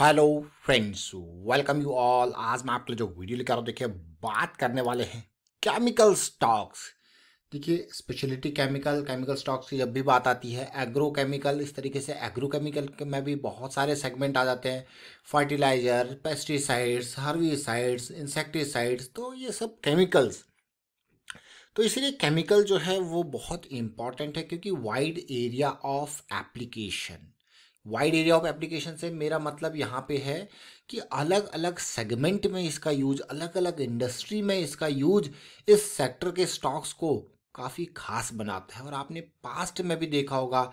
hello friends welcome you all आज मैं आपके लिए जो वीडियो लेकर हूँ देखिए बात करने वाले हैं केमिकल स्टॉक्स देखिए स्पेशलिटी केमिकल केमिकल स्टॉक्स की जब भी बात आती है एग्रो केमिकल इस तरीके से एग्रो केमिकल के में भी बहुत सारे सेगमेंट आ जाते हैं फर्टिलाइज़र पेस्टिसाइड्स हर्बिसाइड्स इंसेक्टिसाइड्स तो ये सब केमिकल्स तो इसलिए केमिकल जो है वो बहुत इम्पॉर्टेंट है क्योंकि wide area of application wide area of application से मेरा मतलब यहाँ पे है कि अलग अलग सेगमेंट में इसका यूज अलग अलग इंडस्ट्री में इसका यूज इस सेक्टर के स्टॉक्स को काफ़ी खास बनाता है और आपने पास्ट में भी देखा होगा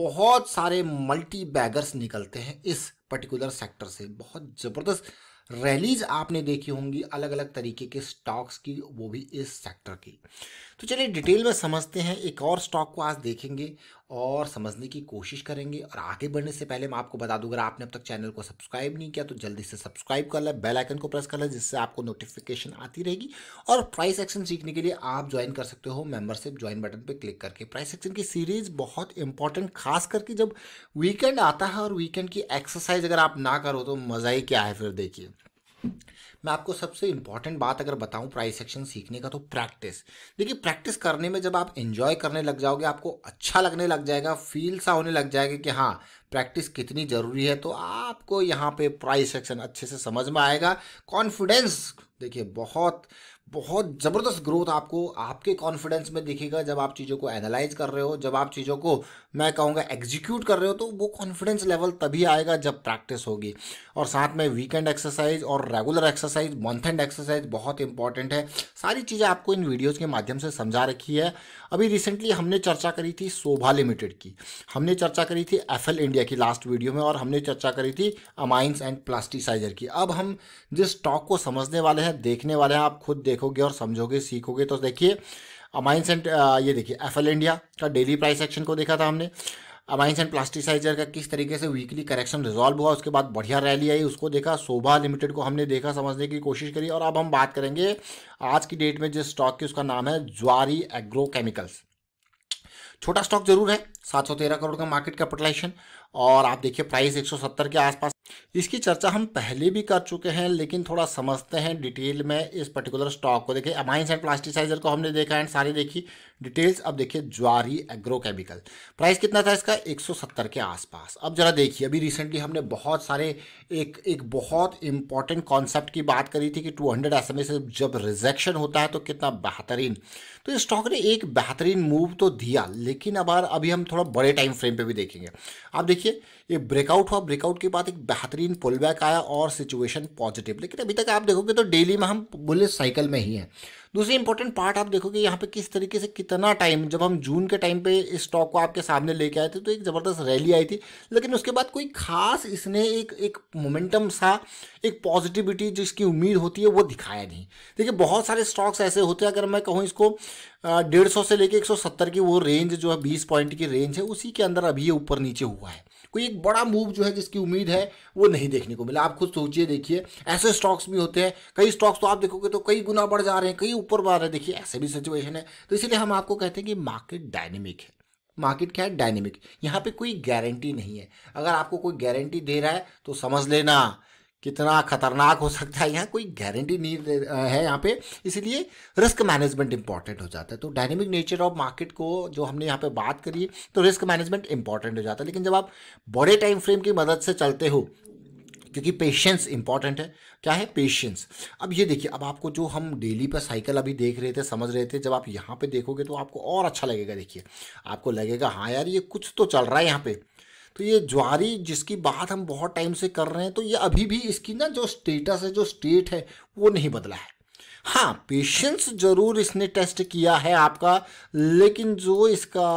बहुत सारे मल्टी बैगर्स निकलते हैं इस पर्टिकुलर सेक्टर से बहुत ज़बरदस्त रैलीज आपने देखी होंगी अलग अलग तरीके के स्टॉक्स की वो भी इस सेक्टर की तो चलिए डिटेल में समझते हैं एक और स्टॉक को आज देखेंगे और समझने की कोशिश करेंगे और आगे बढ़ने से पहले मैं आपको बता दूँ अगर आपने अब तक चैनल को सब्सक्राइब नहीं किया तो जल्दी से सब्सक्राइब कर लें बेल आइकन को प्रेस कर लें जिससे आपको नोटिफिकेशन आती रहेगी और प्राइस एक्शन सीखने के लिए आप ज्वाइन कर सकते हो मेंबरशिप ज्वाइन बटन पर क्लिक करके प्राइस एक्शन की सीरीज़ बहुत इंपॉर्टेंट खास करके जब वीकेंड आता है और वीकेंड की एक्सरसाइज अगर आप ना करो तो मज़ा ही क्या है फिर देखिए मैं आपको सबसे इंपॉर्टेंट बात अगर बताऊं प्राइस एक्शन सीखने का तो प्रैक्टिस देखिए प्रैक्टिस करने में जब आप एंजॉय करने लग जाओगे आपको अच्छा लगने लग जाएगा फील सा होने लग जाएगा कि हाँ प्रैक्टिस कितनी ज़रूरी है तो आपको यहाँ पे प्राइस एक्शन अच्छे से समझ में आएगा कॉन्फिडेंस देखिए बहुत बहुत ज़बरदस्त ग्रोथ आपको आपके कॉन्फिडेंस में दिखेगा जब आप चीज़ों को एनालाइज कर रहे हो जब आप चीज़ों को मैं कहूँगा एग्जीक्यूट कर रहे हो तो वो कॉन्फिडेंस लेवल तभी आएगा जब प्रैक्टिस होगी और साथ में वीकेंड एक्सरसाइज और regular exercise month end exercise बहुत इंपॉर्टेंट है सारी चीज़ें आपको इन वीडियोज़ के माध्यम से समझा रखी है अभी रिसेंटली हमने चर्चा करी थी शोभा लिमिटेड की हमने चर्चा करी थी एफ इंडिया की लास्ट वीडियो में और हमने चर्चा करी थी अमाइंस एंड प्लास्टिसाइजर की अब हम जिस स्टॉक को समझने वाले हैं देखने वाले हैं आप खुद देख देखोगे और समझोगे सीखोगे तो देखिए अमाइंस एंड ये देखिए एफएल इंडिया का डेली प्राइस एक्शन को देखा था हमने अमाइंस एंड प्लास्टिसाइजर का किस तरीके से वीकली करेक्शन रिजॉल्व हुआ उसके बाद बढ़िया रैली आई उसको देखा शोभा लिमिटेड को हमने देखा समझने की कोशिश करी और अब हम बात करेंगे आज की डेट में जिस स्टॉक की उसका नाम है ज्वारी एग्रो केमिकल्स छोटा स्टॉक जरूर है सात करोड़ का मार्केट कैपिटलाइजेशन और आप देखिए प्राइस एक के आसपास इसकी चर्चा हम पहले भी कर चुके हैं लेकिन थोड़ा समझते हैं डिटेल में इस पर्टिकुलर स्टॉक को देखिए अमाइंस एंड प्लास्टिसाइजर को हमने देखा एंड सारी देखी डिटेल्स अब देखिए ज्वारी एग्रोकेमिकल प्राइस कितना था इसका 170 के आसपास अब जरा देखिए अभी रिसेंटली हमने बहुत सारे एक एक बहुत इंपॉर्टेंट कॉन्सेप्ट की बात करी थी कि 200 हंड्रेड से जब रिजेक्शन होता है तो कितना बेहतरीन तो इस स्टॉक ने एक बेहतरीन मूव तो दिया लेकिन अब अभी हम थोड़ा बड़े टाइम फ्रेम पर भी देखेंगे आप देखिए ये ब्रेकआउट हुआ ब्रेकआउट के बाद एक बेहतरीन पुलबैक बैक आया और सिचुएशन पॉजिटिव लेकिन अभी तक आप देखोगे तो डेली में हम बुलिस साइकिल में ही हैं दूसरी इंपॉर्टेंट पार्ट आप देखोगे यहाँ पे किस तरीके से कितना टाइम जब हम जून के टाइम पे इस स्टॉक को आपके सामने लेके आए थे तो एक ज़बरदस्त रैली आई थी लेकिन उसके बाद कोई खास इसने एक एक मोमेंटम सा एक पॉजिटिविटी जिसकी उम्मीद होती है वो दिखाया नहीं देखिए बहुत सारे स्टॉक्स ऐसे होते हैं अगर मैं कहूँ इसको डेढ़ सौ से लेकर एक सौ सत्तर की वो रेंज जो है बीस पॉइंट की रेंज है उसी के अंदर अभी ये ऊपर नीचे हुआ है कोई एक बड़ा मूव जो है जिसकी उम्मीद है वो नहीं देखने को मिला आप खुद सोचिए देखिए ऐसे स्टॉक्स भी होते हैं कई स्टॉक्स तो आप देखोगे तो कई गुना बढ़ जा रहे हैं कई ऊपर बढ़ रहा है देखिए ऐसे भी सिचुएशन है तो इसलिए हम आपको कहते हैं कि मार्केट डायनेमिक है मार्केट क्या है डायनेमिक यहाँ पे कोई गारंटी नहीं है अगर आपको कोई गारंटी दे रहा है तो समझ लेना कितना खतरनाक हो सकता है यहाँ कोई गारंटी नहीं है यहाँ पे इसलिए रिस्क मैनेजमेंट इंपॉर्टेंट हो जाता है तो डायनेमिक नेचर ऑफ मार्केट को जो हमने यहाँ पे बात करी तो रिस्क मैनेजमेंट इंपॉर्टेंट हो जाता है लेकिन जब आप बड़े टाइम फ्रेम की मदद से चलते हो क्योंकि पेशेंस इंपॉर्टेंट है क्या है पेशेंस अब ये देखिए अब आपको जो हम डेली पर साइकिल अभी देख रहे थे समझ रहे थे जब आप यहाँ पे देखोगे तो आपको और अच्छा लगेगा देखिए आपको लगेगा हाँ यार ये कुछ तो चल रहा है यहाँ पे तो ये ज्वारी जिसकी बात हम बहुत टाइम से कर रहे हैं तो ये अभी भी इसकी ना जो स्टेटस है जो स्टेट है वो नहीं बदला है हाँ पेशेंस जरूर इसने टेस्ट किया है आपका लेकिन जो इसका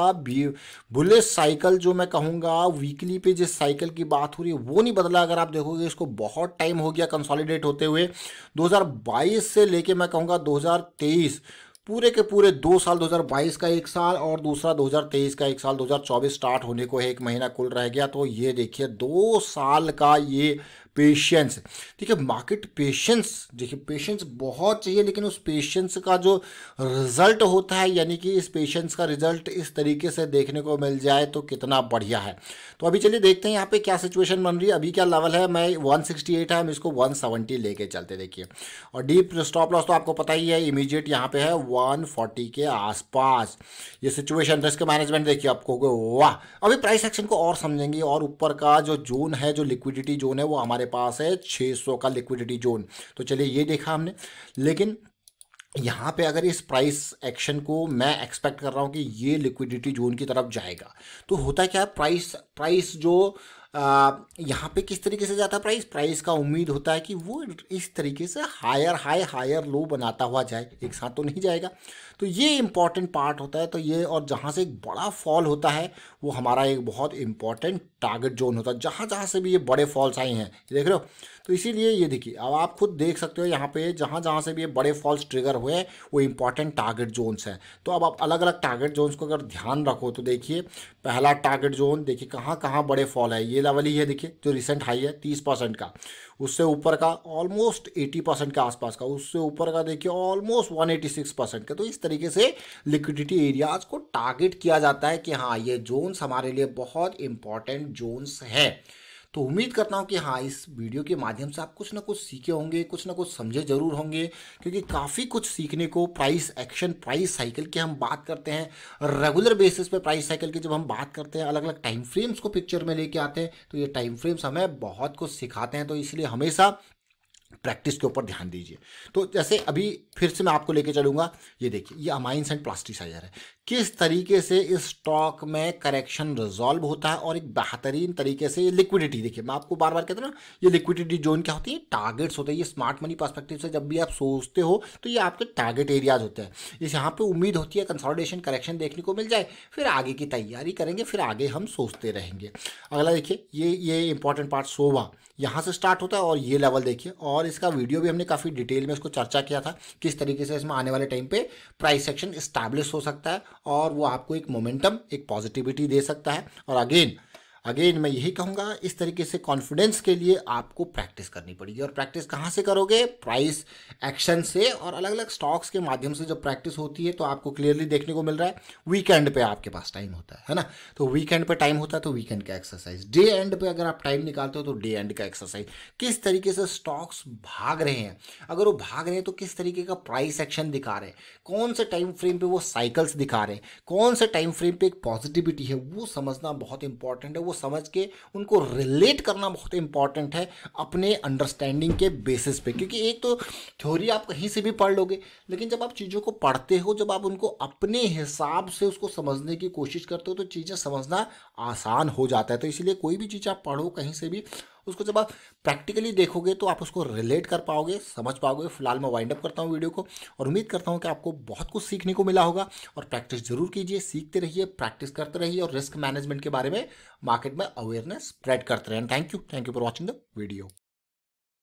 बुलेट साइकिल जो मैं कहूँगा वीकली पे जिस साइकिल की बात हो रही है वो नहीं बदला अगर आप देखोगे इसको बहुत टाइम हो गया कंसोलिडेट होते हुए 2022 से लेके मैं कहूँगा 2023 पूरे के पूरे दो साल 2022 का एक साल और दूसरा 2023 का एक साल 2024 स्टार्ट होने को है एक महीना कुल रह गया तो ये देखिए दो साल का ये पेशेंस ठीक है मार्केट पेशेंस देखिए पेशेंस बहुत चाहिए लेकिन उस पेशेंस का जो रिजल्ट होता है यानी कि इस पेशेंस का रिजल्ट इस तरीके से देखने को मिल जाए तो कितना बढ़िया है तो अभी चलिए देखते हैं यहाँ पे क्या सिचुएशन बन रही है अभी क्या लेवल है मैं 168 है हम इसको वन सेवेंटी लेके चलते देखिए और डीप स्टॉप लॉस तो आपको पता ही है इमीजिएट यहाँ पे है वन के आसपास ये सिचुएशन रिस्क मैनेजमेंट देखिए आपको वाह अभी प्राइस एक्शन को और समझेंगे और ऊपर का जो जोन है जो लिक्विडिटी जोन है वो हमारे हमारे पास है 600 का लिक्विडिटी जोन तो चलिए ये देखा हमने लेकिन यहाँ पे अगर इस प्राइस एक्शन को मैं एक्सपेक्ट कर रहा हूँ कि ये लिक्विडिटी जोन की तरफ जाएगा तो होता क्या है प्राइस प्राइस जो यहाँ पे किस तरीके से जाता है प्राइस प्राइस का उम्मीद होता है कि वो इस तरीके से हायर हाई हायर लो बनाता हुआ जाए एक साथ तो नहीं जाएगा तो ये इंपॉर्टेंट पार्ट होता है तो ये और जहाँ से एक बड़ा फॉल होता है वो हमारा एक बहुत इंपॉर्टेंट टारगेट जोन होता है जहाँ जहाँ से भी ये बड़े फॉल्स आए हैं देख रहे हो तो इसीलिए ये देखिए अब आप खुद देख सकते हो यहाँ पे जहाँ जहाँ से भी ये बड़े फॉल्स ट्रिगर हुए हैं वो इंपॉर्टेंट टारगेट जोन्स हैं तो अब आप अलग अलग टारगेट जोन्स को अगर ध्यान रखो तो देखिए पहला टारगेट जोन देखिए कहाँ कहाँ बड़े फॉल है ये लेवल ही है देखिए जो रिसेंट हाई है तीस परसेंट का उससे ऊपर का ऑलमोस्ट एटी परसेंट के आसपास का उससे ऊपर का देखिए almost one eighty six percent का तो इस तरह तरीके से लिक्विडिटी एरियाज को टारगेट किया जाता है कि हाँ ये जोन्स हमारे लिए बहुत इंपॉर्टेंट जोन्स है तो उम्मीद करता हूँ कि हाँ इस वीडियो के माध्यम से आप कुछ ना कुछ सीखे होंगे कुछ ना कुछ समझे जरूर होंगे क्योंकि काफ़ी कुछ सीखने को प्राइस एक्शन प्राइस साइकिल की हम बात करते हैं रेगुलर बेसिस पे प्राइस साइकिल की जब हम बात करते हैं अलग अलग टाइम फ्रेम्स को पिक्चर में लेके आते हैं तो ये टाइम फ्रेम्स हमें बहुत कुछ सिखाते हैं तो इसलिए हमेशा प्रैक्टिस के ऊपर ध्यान दीजिए तो जैसे अभी फिर से मैं आपको लेके चलूँगा ये देखिए ये अमाइंस एंड प्लास्टिसाइजर है किस तरीके से इस स्टॉक में करेक्शन रिजॉल्व होता है और एक बेहतरीन तरीके से ये लिक्विडिटी देखिए मैं आपको बार बार कहता हूँ ना ये लिक्विडिटी जोन क्या होती है टारगेट्स होते हैं ये स्मार्ट मनी परस्पेक्टिव से जब भी आप सोचते हो तो ये आपके टारगेट एरियाज होते हैं इस यहाँ पर उम्मीद होती है कंसॉलिडेशन करेक्शन देखने को मिल जाए फिर आगे की तैयारी करेंगे फिर आगे हम सोचते रहेंगे अगला देखिए ये ये इंपॉर्टेंट पार्ट सोवा यहाँ से स्टार्ट होता है और ये लेवल देखिए और और इसका वीडियो भी हमने काफ़ी डिटेल में इसको चर्चा किया था किस तरीके से इसमें आने वाले टाइम पे प्राइस सेक्शन इस्टेब्लिश हो सकता है और वो आपको एक मोमेंटम एक पॉजिटिविटी दे सकता है और अगेन अगेन मैं यही कहूँगा इस तरीके से कॉन्फिडेंस के लिए आपको प्रैक्टिस करनी पड़ेगी और प्रैक्टिस कहाँ से करोगे प्राइस एक्शन से और अलग अलग स्टॉक्स के माध्यम से जब प्रैक्टिस होती है तो आपको क्लियरली देखने को मिल रहा है वीकेंड पे आपके पास टाइम होता है है ना तो वीकेंड पे टाइम होता है तो वीकेंड का एक्सरसाइज डे एंड पे अगर आप टाइम निकालते हो तो डे एंड का एक्सरसाइज किस तरीके से स्टॉक्स भाग रहे हैं अगर वो भाग रहे हैं तो किस तरीके का प्राइस एक्शन दिखा रहे हैं कौन से टाइम फ्रेम पर वो साइकिल्स दिखा रहे हैं कौन से टाइम फ्रेम पर एक पॉजिटिविटी है वो समझना बहुत इंपॉर्टेंट है को समझ के उनको रिलेट करना बहुत इंपॉर्टेंट है अपने अंडरस्टैंडिंग के बेसिस पे क्योंकि एक तो थ्योरी आप कहीं से भी पढ़ लोगे लेकिन जब आप चीज़ों को पढ़ते हो जब आप उनको अपने हिसाब से उसको समझने की कोशिश करते हो तो चीज़ें समझना आसान हो जाता है तो इसलिए कोई भी चीज़ आप पढ़ो कहीं से भी उसको जब आप प्रैक्टिकली देखोगे तो आप उसको रिलेट कर पाओगे समझ पाओगे फिलहाल मैं वाइंड अप करता हूँ वीडियो को और उम्मीद करता हूँ कि आपको बहुत कुछ सीखने को मिला होगा और प्रैक्टिस जरूर कीजिए सीखते रहिए प्रैक्टिस करते रहिए और रिस्क मैनेजमेंट के बारे में मार्केट में अवेयरनेस स्प्रेड करते रहें thank you thank you for watching the video